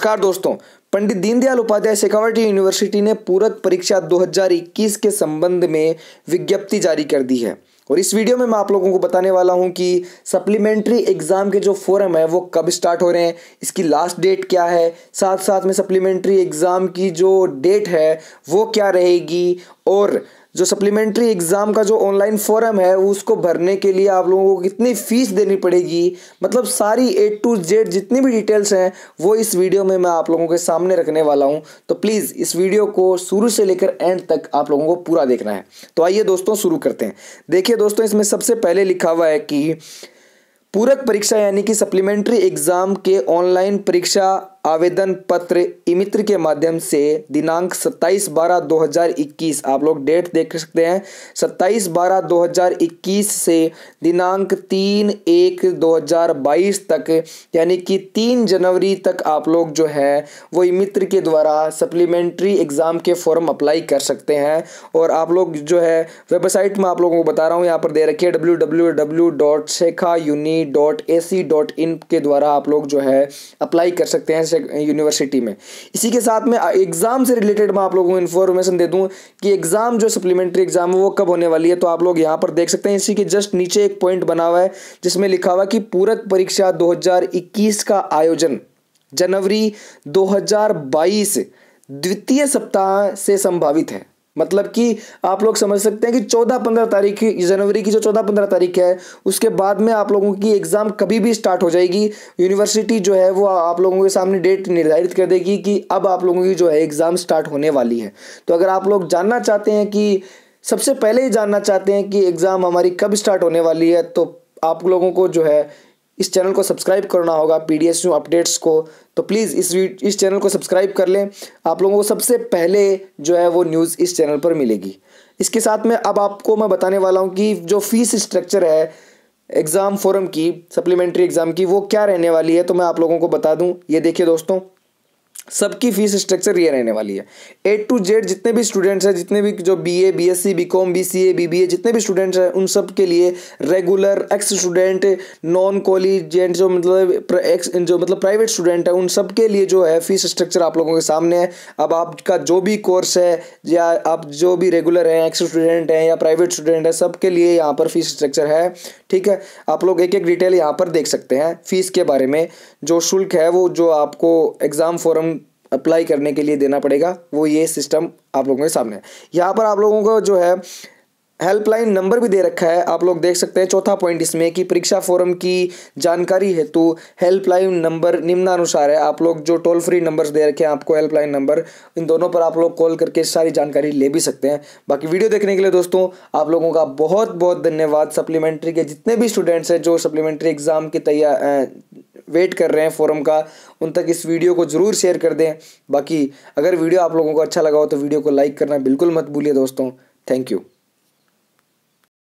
नमस्कार दोस्तों पंडित दीनदयाल उपाध्याय शेखावटी यूनिवर्सिटी ने पूरक परीक्षा 2021 के संबंध में विज्ञप्ति जारी कर दी है और इस वीडियो में मैं आप लोगों को बताने वाला हूं कि सप्लीमेंट्री एग्ज़ाम के जो फोरम है वो कब स्टार्ट हो रहे हैं इसकी लास्ट डेट क्या है साथ साथ में सप्लीमेंट्री एग्ज़ाम की जो डेट है वो क्या रहेगी और जो सप्लीमेंट्री एग्ज़ाम का जो ऑनलाइन फॉर्म है उसको भरने के लिए आप लोगों को कितनी फ़ीस देनी पड़ेगी मतलब सारी ए टू जेड जितनी भी डिटेल्स हैं वो इस वीडियो में मैं आप लोगों के सामने रखने वाला हूं तो प्लीज़ इस वीडियो को शुरू से लेकर एंड तक आप लोगों को पूरा देखना है तो आइए दोस्तों शुरू करते हैं देखिए दोस्तों इसमें सबसे पहले लिखा हुआ है कि पूरक परीक्षा यानी कि सप्लीमेंट्री एग्ज़ाम के ऑनलाइन परीक्षा आवेदन पत्र इमित्र के माध्यम से दिनांक 27 बारह 2021 आप लोग डेट देख सकते हैं 27 बारह 2021 से दिनांक 3 एक 2022 तक यानी कि 3 जनवरी तक आप लोग जो है वो इमित्र के द्वारा सप्लीमेंट्री एग्ज़ाम के फॉर्म अप्लाई कर सकते हैं और आप लोग जो है वेबसाइट में आप लोगों को बता रहा हूँ यहाँ पर दे रखिए W W W dot Shekha uni dot A C dot in के द्वारा आप लोग जो है अप्लाई कर सकते हैं से यूनिवर्सिटी में इसी के साथ में एग्ज़ाम से रिलेटेड मैं आप लोगों को इन्फॉर्मेशन दे दूँ कि एग्ज़ाम जो सप्लीमेंट्री एग्ज़ाम है वो कब होने वाली है तो आप लोग यहाँ पर देख सकते हैं इसी के जस्ट नीचे एक पॉइंट बना हुआ है जिसमें लिखा हुआ कि पूरक परीक्षा दो का आयोजन जनवरी 2022 द्वितीय सप्ताह से संभावित है मतलब कि आप लोग समझ सकते हैं कि चौदह पंद्रह तारीख जनवरी की जो चौदह पंद्रह तारीख है उसके बाद में आप लोगों की एग्ज़ाम कभी भी स्टार्ट हो जाएगी यूनिवर्सिटी जो है वो आप लोगों के सामने डेट निर्धारित कर देगी कि अब आप लोगों की जो है एग्ज़ाम स्टार्ट होने वाली है तो अगर आप लोग जानना चाहते हैं कि सबसे पहले ही जानना चाहते हैं कि एग्ज़ाम हमारी कब स्टार्ट होने वाली है तो आप लोगों को जो है इस चैनल को सब्सक्राइब करना होगा P D S U updates को तो प्लीज़ इस इस चैनल को सब्सक्राइब कर लें आप लोगों को सबसे पहले जो है वो न्यूज़ इस चैनल पर मिलेगी इसके साथ में अब आपको मैं बताने वाला हूँ कि जो फीस स्ट्रक्चर है एग्ज़ाम फोरम की सप्लीमेंट्री एग्ज़ाम की वो क्या रहने वाली है तो मैं आप लोगों को बता दूँ ये देखिए दोस्तों सबकी फीस स्ट्रक्चर ये रहने वाली है ए टू जेड जितने भी स्टूडेंट्स हैं जितने भी जो B A B S C B com B C A B B A जितने भी स्टूडेंट्स हैं उन सब के लिए regular ex student non collegiate जो मतलब एक्स जो मतलब प्राइवेट स्टूडेंट है उन सब के लिए जो है फीस स्ट्रक्चर आप लोगों के सामने है अब आपका जो भी कोर्स है या आप जो भी रेगुलर हैं एक्स स्टूडेंट हैं या प्राइवेट स्टूडेंट है सब के लिए यहाँ पर फीस स्ट्रक्चर है ठीक है आप लोग एक एक डिटेल यहाँ पर देख सकते हैं फीस के बारे में जो शुल्क है वो जो आपको एग्ज़ाम फॉरम अप्लाई करने के लिए देना पड़ेगा वो ये सिस्टम आप लोगों के सामने है यहाँ पर आप लोगों को जो है हेल्पलाइन नंबर भी दे रखा है आप लोग देख सकते हैं चौथा पॉइंट इसमें कि परीक्षा फोरम की जानकारी हेतु हेल्पलाइन नंबर निम्नानुसार है आप लोग जो टोल फ्री नंबर दे रखे हैं आपको हेल्पलाइन नंबर इन दोनों पर आप लोग कॉल करके सारी जानकारी ले भी सकते हैं बाकी वीडियो देखने के लिए दोस्तों आप लोगों का बहुत बहुत धन्यवाद सप्लीमेंट्री के जितने भी स्टूडेंट्स हैं जो सप्लीमेंट्री एग्ज़ाम की तैयार वेट कर रहे हैं फोरम का उन तक इस वीडियो को ज़रूर शेयर कर दें बाकी अगर वीडियो आप लोगों को अच्छा लगा हो तो वीडियो को लाइक करना बिल्कुल मत भूलिए दोस्तों थैंक यू